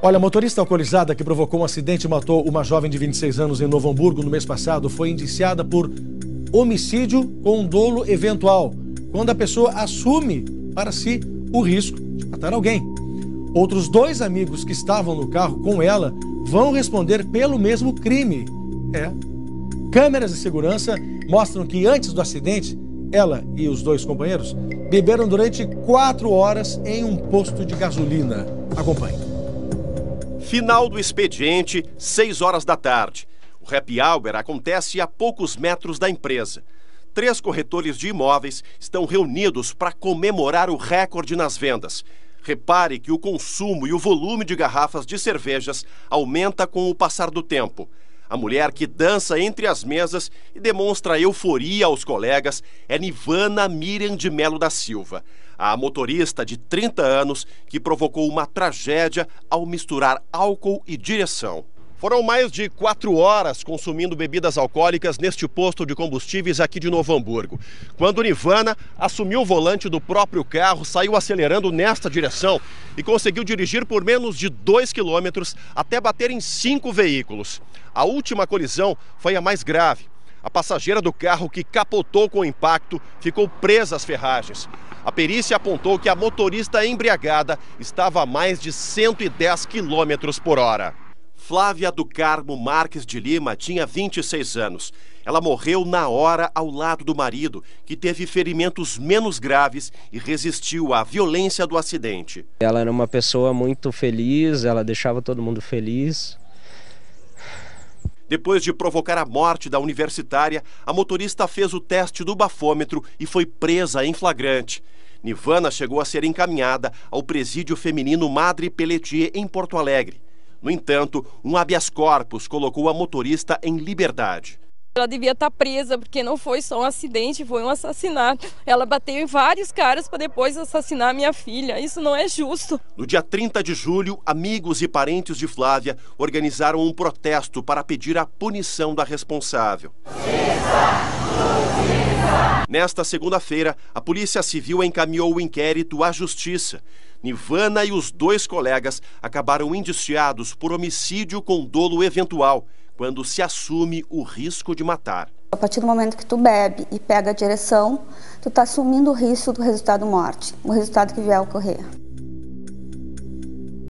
Olha, motorista alcoolizada que provocou um acidente e matou uma jovem de 26 anos em Novo Hamburgo no mês passado foi indiciada por homicídio com dolo eventual, quando a pessoa assume para si o risco de matar alguém. Outros dois amigos que estavam no carro com ela vão responder pelo mesmo crime. É. Câmeras de segurança mostram que antes do acidente, ela e os dois companheiros beberam durante quatro horas em um posto de gasolina. Acompanhe. Final do expediente, 6 horas da tarde. O happy hour acontece a poucos metros da empresa. Três corretores de imóveis estão reunidos para comemorar o recorde nas vendas. Repare que o consumo e o volume de garrafas de cervejas aumenta com o passar do tempo. A mulher que dança entre as mesas e demonstra euforia aos colegas é Nivana Miriam de Melo da Silva, a motorista de 30 anos que provocou uma tragédia ao misturar álcool e direção. Foram mais de quatro horas consumindo bebidas alcoólicas neste posto de combustíveis aqui de Novo Hamburgo. Quando Nivana assumiu o volante do próprio carro, saiu acelerando nesta direção e conseguiu dirigir por menos de dois quilômetros até bater em cinco veículos. A última colisão foi a mais grave. A passageira do carro que capotou com o impacto ficou presa às ferragens. A perícia apontou que a motorista embriagada estava a mais de 110 quilômetros por hora. Flávia do Carmo Marques de Lima tinha 26 anos. Ela morreu na hora ao lado do marido, que teve ferimentos menos graves e resistiu à violência do acidente. Ela era uma pessoa muito feliz, ela deixava todo mundo feliz. Depois de provocar a morte da universitária, a motorista fez o teste do bafômetro e foi presa em flagrante. Nivana chegou a ser encaminhada ao presídio feminino Madre Pelletier em Porto Alegre. No entanto, um habeas corpus colocou a motorista em liberdade. Ela devia estar tá presa, porque não foi só um acidente, foi um assassinato. Ela bateu em vários caras para depois assassinar minha filha. Isso não é justo. No dia 30 de julho, amigos e parentes de Flávia organizaram um protesto para pedir a punição da responsável. Justiça, justiça. Nesta segunda-feira, a Polícia Civil encaminhou o inquérito à Justiça. Nivana e os dois colegas acabaram indiciados por homicídio com dolo eventual, quando se assume o risco de matar. A partir do momento que tu bebe e pega a direção, tu está assumindo o risco do resultado morte, o resultado que vier a ocorrer.